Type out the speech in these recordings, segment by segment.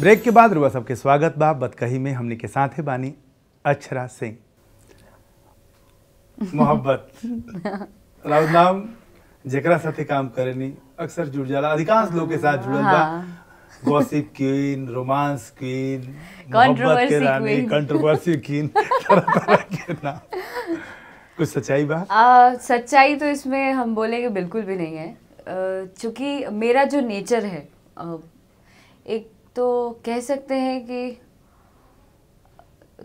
Break के बाद रुआ सबके स्वागत बा बतकही में हमने के साथ है बानी अक्षरा सिंह मोहब्बत राउत नाम जरा साथे काम करेनी अक्सर जुड़ जाला अधिकांश लोग के साथ जुड़ल बा गॉसिप क्वीन रोमांस क्वीन मोहब्बत के रानी कंट्रोवर्सी क्वीन कुछ सच्चाई बा आ, सच्चाई तो इसमें हम बोलेंगे बिल्कुल भी नहीं है चूंकि मेरा जो नेचर है एक तो कह सकते हैं कि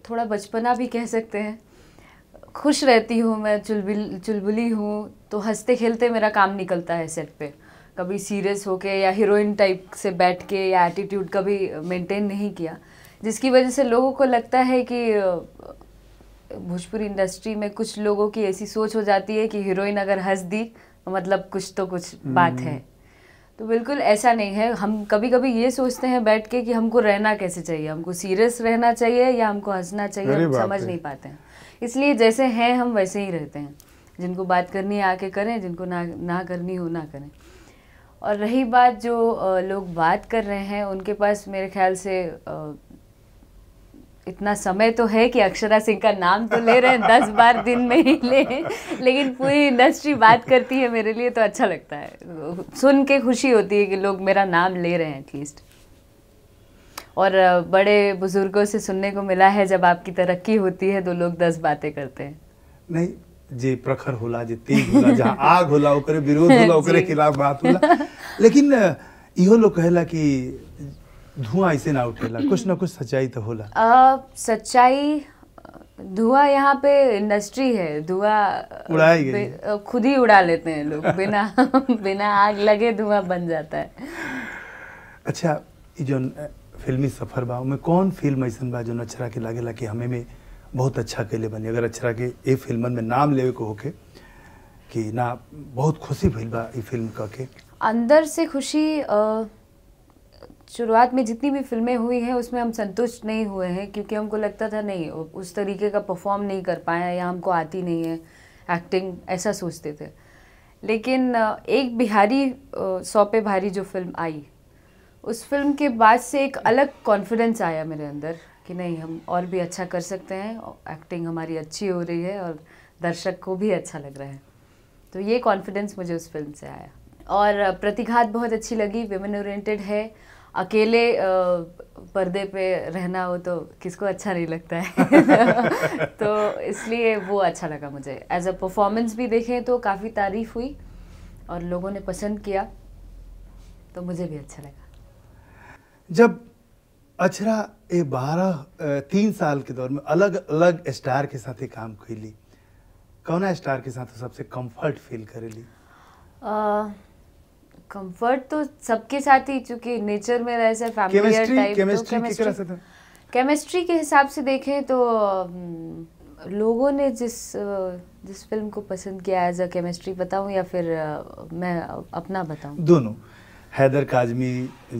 थोड़ा बचपना भी कह सकते हैं खुश रहती हूँ मैं चुलबुल चुलबुली हूँ तो हंसते खेलते मेरा काम निकलता है सेट पे कभी सीरियस होके या हीरोइन टाइप से बैठ के या एटीट्यूड कभी मेंटेन नहीं किया जिसकी वजह से लोगों को लगता है कि भोजपुरी इंडस्ट्री में कुछ लोगों की ऐसी सोच हो जाती है कि हीरोइन अगर हंस दी तो मतलब कुछ तो कुछ बात हम्म। है तो बिल्कुल ऐसा नहीं है हम कभी कभी ये सोचते हैं बैठ के कि हमको रहना कैसे चाहिए हमको सीरियस रहना चाहिए या हमको हंसना चाहिए हम समझ नहीं पाते हैं इसलिए जैसे हैं हम वैसे ही रहते हैं जिनको बात करनी है आके करें जिनको ना ना करनी हो ना करें और रही बात जो लोग बात कर रहे हैं उनके पास मेरे ख्याल से इतना समय तो है कि अक्षरा सिंह का नाम तो ले रहे हैं दस बार दिन में ही ले लेकिन पूरी इंडस्ट्री बात करती है मेरे लिए तो अच्छा लगता है सुन के खुशी होती है कि लोग मेरा नाम ले रहे हैं एटलीस्ट और बड़े बुजुर्गों से सुनने को मिला है जब आपकी तरक्की होती है तो लोग दस बातें करते हैं नहीं जी प्रखर होला जी तीन होला जहाँ आग होला ओकरे विरोध होला ओकरे खिलाफ बात होला लेकिन इहो लोग कहला कि धुआं ऐसे ना उठेला कुछ ना कुछ सच्चाई तो होला सच्चाई धुआं यहाँ पे इंडस्ट्री है धुआं उड़ाएगी खुद ही उड़ा लेते हैं लोग बिना बिना आग लगे धुआं बन जाता है अच्छा ये जो फिल्मी सफर बा में कौन फिल्म ऐसा बा जो अक्षरा के लगे ला कि हमें में बहुत अच्छा कैले बनी अगर अक्षरा के ये फिल्म में नाम लेवे को होके कि ना बहुत खुशी भइल बा ये फिल्म का के अंदर से खुशी आ... शुरुआत में जितनी भी फिल्में हुई हैं उसमें हम संतुष्ट नहीं हुए हैं क्योंकि हमको लगता था नहीं उस तरीके का परफॉर्म नहीं कर पाए या हमको आती नहीं है एक्टिंग ऐसा सोचते थे लेकिन एक बिहारी सौ पे भारी जो फिल्म आई उस फिल्म के बाद से एक अलग कॉन्फिडेंस आया मेरे अंदर कि नहीं हम और भी अच्छा कर सकते हैं एक्टिंग हमारी अच्छी हो रही है और दर्शक को भी अच्छा लग रहा है तो ये कॉन्फिडेंस मुझे उस फिल्म से आया और प्रतिघात बहुत अच्छी लगी वेमेन ओरिएंटेड है अकेले पर्दे पे रहना हो तो किसको अच्छा नहीं लगता है तो इसलिए वो अच्छा लगा मुझे एज अ परफॉर्मेंस भी देखें तो काफ़ी तारीफ हुई और लोगों ने पसंद किया तो मुझे भी अच्छा लगा जब अचरा ये बारह तीन साल के दौर में अलग अलग स्टार के साथ काम खेली कौन स्टार के साथ सबसे कंफर्ट फील करेली कंफर्ट तो सबके साथ ही चूंकि नेचर में ऐसा टाइप केमिस्ट्री के हिसाब से देखें तो लोगों ने जिस जिस फिल्म को पसंद किया एज अ केमिस्ट्री बताऊं या फिर मैं अपना बताऊं दोनों हैदर काजमी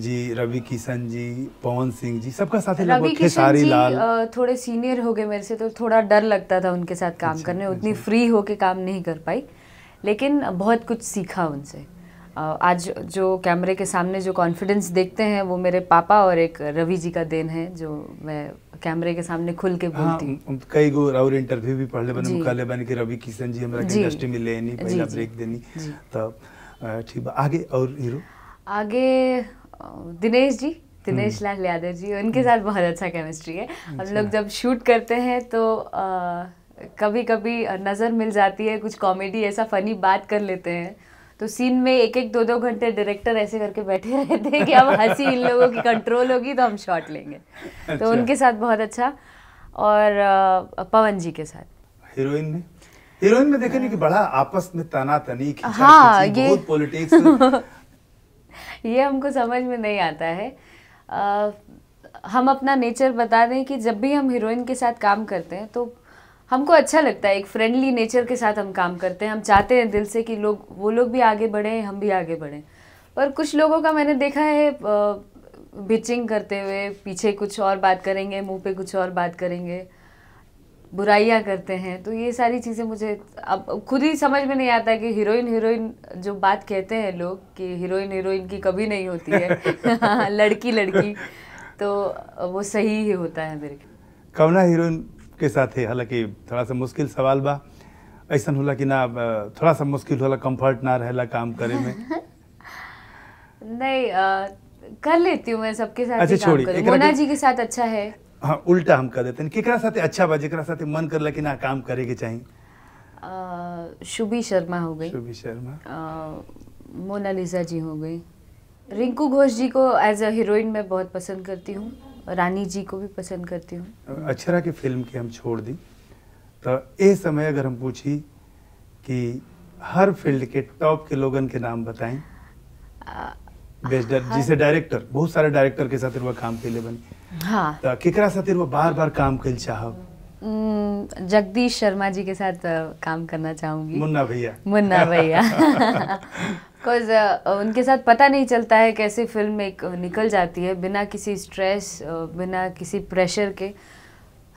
जी रवि किशन जी पवन सिंह जी सबका साथ रवि किशन जी लाल। थोड़े सीनियर हो गए मेरे से तो थोड़ा डर लगता था उनके साथ काम अच्छा, करने अच्छा। उतनी फ्री होके काम नहीं कर पाई लेकिन बहुत कुछ सीखा उनसे आज जो कैमरे के सामने जो कॉन्फिडेंस देखते हैं वो मेरे पापा और एक रवि जी का देन है जो मैं कैमरे के सामने खुल के बोलती हाँ, हूँ कई गो और इंटरव्यू भी पढ़ बने मुकाले बने कि रवि किशन जी हमारा इंडस्ट्री में लेनी पहला ब्रेक देनी तब तो, ठीक आगे और हीरो आगे दिनेश जी दिनेश हम्म। लाल यादव जी उनके साथ बहुत अच्छा केमिस्ट्री है हम अच्छा। लोग जब शूट करते हैं तो कभी कभी नज़र मिल जाती है कुछ कॉमेडी ऐसा फ़नी बात कर लेते हैं तो सीन में एक एक दो दो घंटे डायरेक्टर ऐसे करके बैठे रहते हैं कि अब हंसी इन लोगों की कंट्रोल होगी तो हम शॉट लेंगे तो अच्छा। तो उनके साथ बहुत अच्छा और पवन जी के साथ हीरोइन में हीरोइन में देखे नहीं कि बड़ा आपस में तना तनी हाँ ये पॉलिटिक्स ये हमको समझ में नहीं आता है आ, हम अपना नेचर बता दें कि जब भी हम हीरोइन के साथ काम करते हैं तो हमको अच्छा लगता है एक फ्रेंडली नेचर के साथ हम काम करते हैं हम चाहते हैं दिल से कि लोग वो लोग भी आगे बढ़ें हम भी आगे बढ़ें पर कुछ लोगों का मैंने देखा है बिचिंग करते हुए पीछे कुछ और बात करेंगे मुंह पे कुछ और बात करेंगे बुराइयाँ करते हैं तो ये सारी चीज़ें मुझे अब खुद ही समझ में नहीं आता कि हीरोइन हीरोइन जो बात कहते हैं लोग कि हीरोइन हीरोइन की कभी नहीं होती है लड़की लड़की तो वो सही ही होता है मेरे कमला हीरोइन सबके साथ है हालांकि थोड़ा सा मुश्किल सवाल बा ऐसा होला कि ना थोड़ा सा मुश्किल होला कंफर्ट ना रहला काम करे में नहीं आ, कर लेती हूँ मैं सबके साथ अच्छा छोड़ी मोना जी के साथ अच्छा है हाँ उल्टा हम कर देते हैं केकरा साथ अच्छा बा जेकरा साथ मन करला कि ना काम करे के चाहिए शुभी शर्मा हो गई शुभी शर्मा मोनालिसा जी हो गई रिंकू घोष जी को एज अ हीरोइन मैं बहुत पसंद करती हूँ रानी जी को भी पसंद करती हूँ अक्षरा की फिल्म की हम छोड़ दी तो ये समय अगर हम पूछी कि हर फील्ड के टॉप के लोगन के नाम बताएं बेस्ट हाँ। जिसे डायरेक्टर बहुत सारे डायरेक्टर के साथ काम लिए बनी हाँ तो केकरा साथ बार बार काम कैल चाहब हम्म, जगदीश शर्मा जी के साथ काम करना चाहूँगी मुन्ना भैया मुन्ना भैया बिकॉज उनके साथ पता नहीं चलता है कैसे फिल्म एक निकल जाती है बिना किसी स्ट्रेस बिना किसी प्रेशर के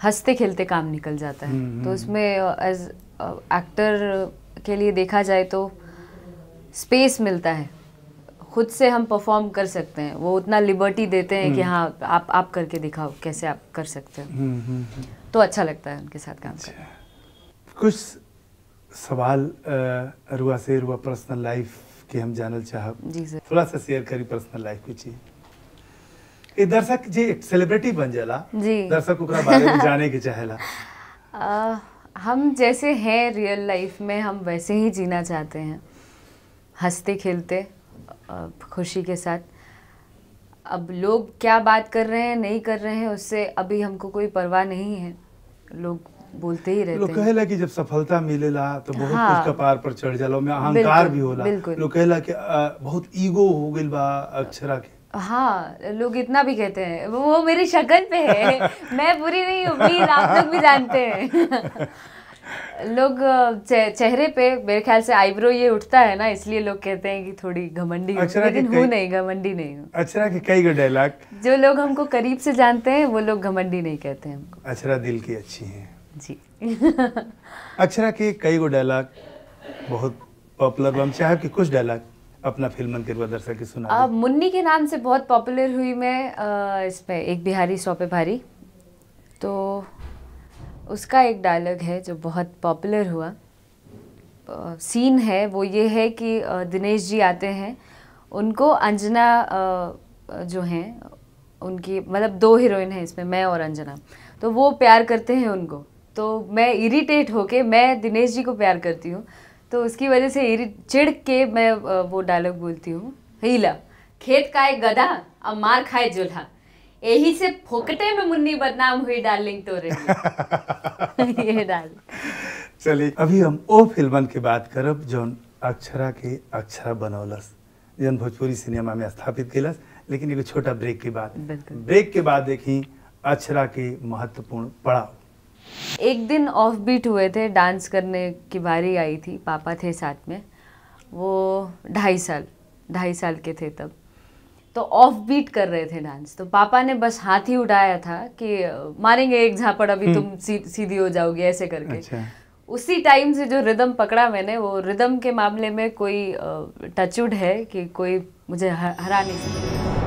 हंसते खेलते काम निकल जाता है हम्म, तो हम्म। उसमें एज एक्टर के लिए देखा जाए तो स्पेस मिलता है खुद से हम परफॉर्म कर सकते हैं वो उतना लिबर्टी देते हैं कि हाँ आप आप करके दिखाओ कैसे आप कर सकते हो तो अच्छा लगता है उनके साथ काम अच्छा। कुछ सवाल रुआ से रुआ पर्सनल लाइफ के हम जानल चाह जी सर थोड़ा सा शेयर करी पर्सनल लाइफ की चीज ए दर्शक जे सेलिब्रिटी बन जाला जी दर्शक ओकरा बारे में जाने के चाहेला आ, हम जैसे हैं रियल लाइफ में हम वैसे ही जीना चाहते हैं हंसते खेलते खुशी के साथ अब लोग क्या बात कर रहे हैं नहीं कर रहे हैं उससे अभी हमको कोई परवाह नहीं है लोग बोलते ही रहते लोग कहेला कि जब सफलता मिलेला तो बहुत हाँ, कुछ कपार पर चढ़ जाला में अहंकार भी होला लोग कहेला कि बहुत ईगो हो गई बा अक्षरा के हाँ लोग इतना भी कहते हैं वो मेरी शक्ल पे है मैं बुरी नहीं हूँ प्लीज आप लोग भी जानते हैं लोग चेहरे पे मेरे ख्याल से आईब्रो ये उठता है ना इसलिए लोग कहते हैं कि थोड़ी घमंडी लेकिन हूँ नहीं घमंडी नहीं हूँ अक्षरा के कई डायलॉग जो लोग हमको करीब से जानते हैं वो लोग घमंडी नहीं कहते हैं हमको अक्षरा दिल की अच्छी है जी अक्षरा के कई गो डायलॉग बहुत पॉपुलर हम चाहे कि कुछ डायलॉग अपना फिल्म की सुना अब मुन्नी के नाम से बहुत पॉपुलर हुई मैं इसमें एक बिहारी सौ पे भारी तो उसका एक डायलॉग है जो बहुत पॉपुलर हुआ सीन है वो ये है कि दिनेश जी आते हैं उनको अंजना जो हैं उनकी मतलब दो हीरोइन हैं इसमें मैं और अंजना तो वो प्यार करते हैं उनको तो मैं इरिटेट होके मैं दिनेश जी को प्यार करती हूँ तो उसकी वजह से चिढ़ के मैं वो डायलॉग बोलती हूँ हीला खेत का एक गधा और मार खाए जुल्हा यही से फोकटे में मुन्नी बदनाम हुई डार्लिंग तो ये डार्लिंग चलिए अभी हम ओ फिल्मन की बात करब जौन अक्षरा के अक्षरा बनौलस जौन भोजपुरी सिनेमा में स्थापित कैलस लेकिन एक छोटा ब्रेक के बाद ब्रेक के बाद देखी अक्षरा के महत्वपूर्ण पड़ाव एक दिन ऑफ बीट हुए थे डांस करने की बारी आई थी पापा थे साथ में वो ढाई साल ढाई साल के थे तब तो ऑफ बीट कर रहे थे डांस तो पापा ने बस हाथ ही उठाया था कि मारेंगे एक झापड़ अभी हम्म। तुम सी, सीधी हो जाओगी ऐसे करके अच्छा। उसी टाइम से जो रिदम पकड़ा मैंने वो रिदम के मामले में कोई टचुड है कि कोई मुझे हरा नहीं सकता